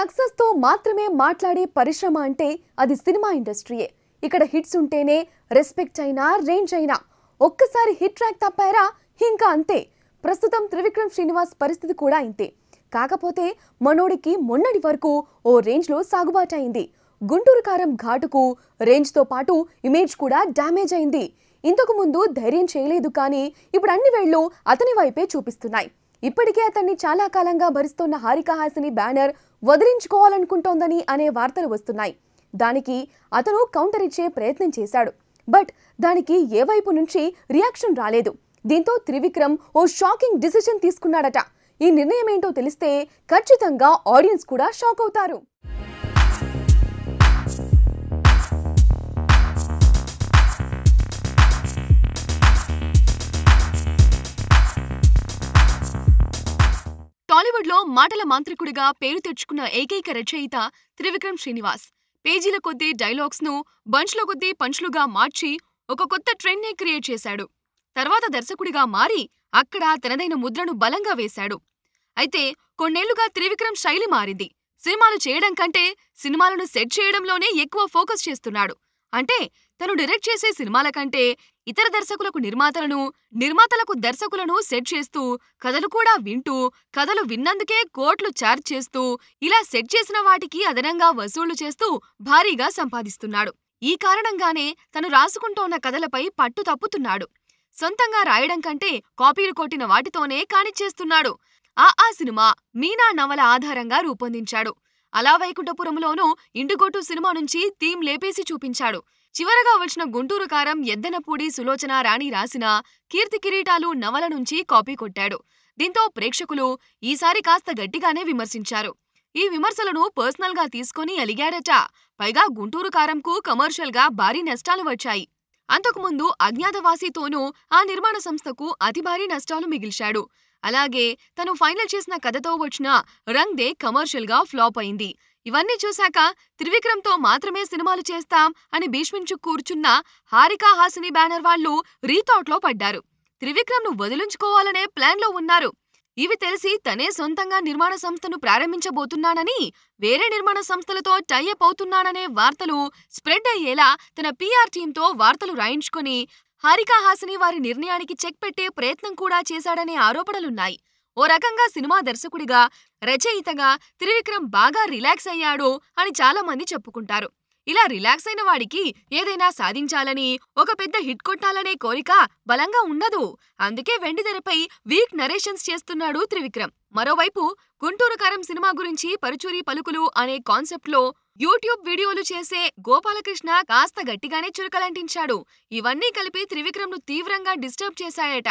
సక్సెస్తో మాత్రమే మాట్లాడే పరిశ్రమ అంటే అది సినిమా ఇండస్ట్రీయే ఇక్కడ హిట్స్ ఉంటేనే రెస్పెక్ట్ అయినా రేంజ్ అయినా ఒక్కసారి హిట్ ట్రాక్ తప్పారా ఇంకా అంతే ప్రస్తుతం త్రివిక్రమ్ శ్రీనివాస్ పరిస్థితి కూడా ఇంతే కాకపోతే మనోడికి మొన్నటి వరకు ఓ రేంజ్లో సాగుబాటైంది గుంటూరు కారం ఘాటుకు రేంజ్తో పాటు ఇమేజ్ కూడా డ్యామేజ్ అయింది ఇంతకు ముందు ధైర్యం చేయలేదు కానీ ఇప్పుడు అన్ని వేళ్ళు అతని వైపే చూపిస్తున్నాయి ఇప్పటికే అతన్ని చాలా కాలంగా భరిస్తున్న హారిక హాసిని బ్యానర్ వదిలించుకోవాలనుకుంటోందని అనే వార్తలు వస్తున్నాయి దానికి అతను కౌంటర్ ఇచ్చే ప్రయత్నం చేశాడు బట్ దానికి ఏ వైపు నుంచి రియాక్షన్ రాలేదు దీంతో త్రివిక్రమ్ ఓ షాకింగ్ డిసిషన్ తీసుకున్నాడట ఈ నిర్ణయం ఏంటో తెలిస్తే ఖచ్చితంగా ఆడియన్స్ కూడా షాక్ అవుతారు లో మాటల మాంత్రికుడిగా పేరు తెచ్చుకున్న ఏకైక రచయిత త్రివిక్రమ్ శ్రీనివాస్ పేజీల కొద్దీ డైలాగ్స్ను బంచ్ల కొద్దీ పంచ్లుగా మార్చి ఒక కొత్త నే క్రియేట్ చేశాడు తర్వాత దర్శకుడిగా మారి అక్కడ తనదైన ముద్రను బలంగా వేశాడు అయితే కొన్నేళ్లుగా త్రివిక్రమ్ శైలి మారింది సినిమాలు చేయడం కంటే సినిమాలను సెట్ చేయడంలోనే ఎక్కువ ఫోకస్ చేస్తున్నాడు అంటే తను డైరెక్ట్ చేసే సినిమాల కంటే ఇతర దర్శకులకు నిర్మాతలను నిర్మాతలకు దర్శకులను సెట్ చేస్తూ కథలు కూడా వింటూ కథలు విన్నందుకే కోట్లు ఛార్జ్ చేస్తూ ఇలా సెట్ చేసిన వాటికి అదనంగా వసూళ్లు చేస్తూ భారీగా సంపాదిస్తున్నాడు ఈ కారణంగానే తను రాసుకుంటోన్న కథలపై పట్టు తప్పుతున్నాడు సొంతంగా రాయడం కంటే కాపీలు కొట్టిన వాటితోనే కానిచ్చేస్తున్నాడు ఆ ఆ సినిమా మీనా నవల ఆధారంగా రూపొందించాడు అలా వైకుంఠపురంలోనూ ఇండుగోటు సినిమా నుంచి థీమ్ లేపేసి చూపించాడు చివరగా వచ్చిన గుంటూరు కారం ఎద్దనపూడి సులోచన రాణి రాసిన కీర్తి కిరీటాలు నవల నుంచి కాపీ కొట్టాడు దీంతో ప్రేక్షకులు ఈసారి కాస్త గట్టిగానే విమర్శించారు ఈ విమర్శలను పర్సనల్గా తీసుకుని అలిగాడట పైగా గుంటూరు కారంకు కమర్షియల్గా భారీ నష్టాలు వచ్చాయి అంతకుముందు అజ్ఞాతవాసితోనూ ఆ నిర్మాణ సంస్థకు అతి భారీ నష్టాలు మిగిల్చాడు అలాగే తను ఫైనల్ చేసిన కథతో వచ్చిన రంగ్ దే కమర్షియల్గా ఫ్లాప్ అయింది ఇవన్నీ చూశాక త్రివిక్రమ్తో మాత్రమే సినిమాలు చేస్తాం అని భీష్మించు కూర్చున్న హారికా హాసిని బ్యానర్ వాళ్ళు రీథాట్లో పడ్డారు త్రివిక్రమ్ను వదిలించుకోవాలనే ప్లాన్లో ఉన్నారు ఇవి తెలిసి తనే సొంతంగా నిర్మాణ సంస్థను ప్రారంభించబోతున్నానని వేరే నిర్మాణ సంస్థలతో టైఅప్ అవుతున్నాననే వార్తలు స్ప్రెడ్ అయ్యేలా తన పీఆర్ టీంతో వార్తలు రాయించుకుని హారికా హాసిని వారి నిర్ణయానికి చెక్ పెట్టే ప్రయత్నం కూడా చేశాడనే ఆరోపణలున్నాయి ఓ రకంగా సినిమా దర్శకుడిగా రచయితగా త్రివిక్రమ్ బాగా రిలాక్స్ అయ్యాడు అని చాలామంది చెప్పుకుంటారు ఇలా రిలాక్స్ అయిన వాడికి ఏదైనా సాధించాలని ఒక పెద్ద హిట్ కొట్టాలనే కోరిక బలంగా ఉండదు అందుకే వెండితెరపై వీక్ నరేషన్స్ చేస్తున్నాడు త్రివిక్రమ్ మరోవైపు గుంటూరు సినిమా గురించి పరుచూరి పలుకులు అనే కాన్సెప్ట్లో యూట్యూబ్ వీడియోలు చేసే గోపాలకృష్ణ కాస్త గట్టిగానే చురకలంటించాడు ఇవన్నీ కలిపి త్రివిక్రమ్ను తీవ్రంగా డిస్టర్బ్ చేశాయట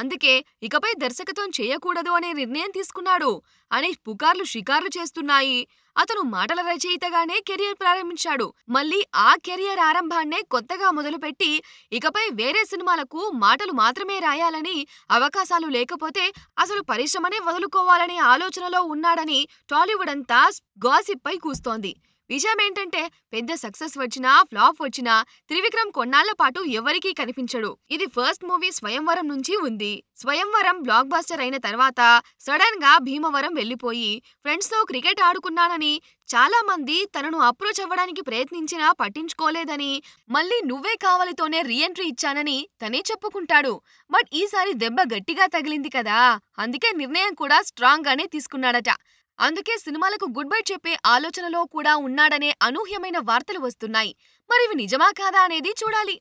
అందుకే ఇకపై దర్శకత్వం చేయకూడదు అనే నిర్ణయం తీసుకున్నాడు అనే పుకార్లు షికార్లు చేస్తున్నాయి అతను మాటల రచయితగానే కెరియర్ ప్రారంభించాడు మళ్ళీ ఆ కెరియర్ ఆరంభాన్నే కొత్తగా మొదలుపెట్టి ఇకపై వేరే సినిమాలకు మాటలు మాత్రమే రాయాలని అవకాశాలు లేకపోతే అసలు పరిశ్రమనే వదులుకోవాలనే ఆలోచనలో ఉన్నాడని టాలీవుడ్ అంతా గాసిప్పై కూస్తోంది విజయం ఏంటంటే పెద్ద సక్సెస్ వచ్చినా ఫ్లాప్ వచ్చినా త్రివిక్రమ్ కొన్నాళ్ల పాటు ఎవరికీ కనిపించడు ఇది ఫస్ట్ మూవీ స్వయంవరం నుంచి ఉంది స్వయంవరం బ్లాక్ బాస్టర్ అయిన తర్వాత సడన్ గా భీమవరం వెళ్లిపోయి ఫ్రెండ్స్ తో క్రికెట్ ఆడుకున్నానని చాలా మంది తనను అప్రోచ్ అవ్వడానికి ప్రయత్నించినా పట్టించుకోలేదని మళ్ళీ నువ్వే కావాలితోనే రీఎంట్రీ ఇచ్చానని తనే చెప్పుకుంటాడు బట్ ఈసారి దెబ్బ గట్టిగా తగిలింది కదా అందుకే నిర్ణయం కూడా స్ట్రాంగ్ గానే తీసుకున్నాడట అందుకే సినిమాలకు గుడ్ బై చెప్పే ఆలోచనలో కూడా ఉన్నాడనే అనూహ్యమైన వార్తలు వస్తున్నాయి మరివి నిజమా కాదా అనేది చూడాలి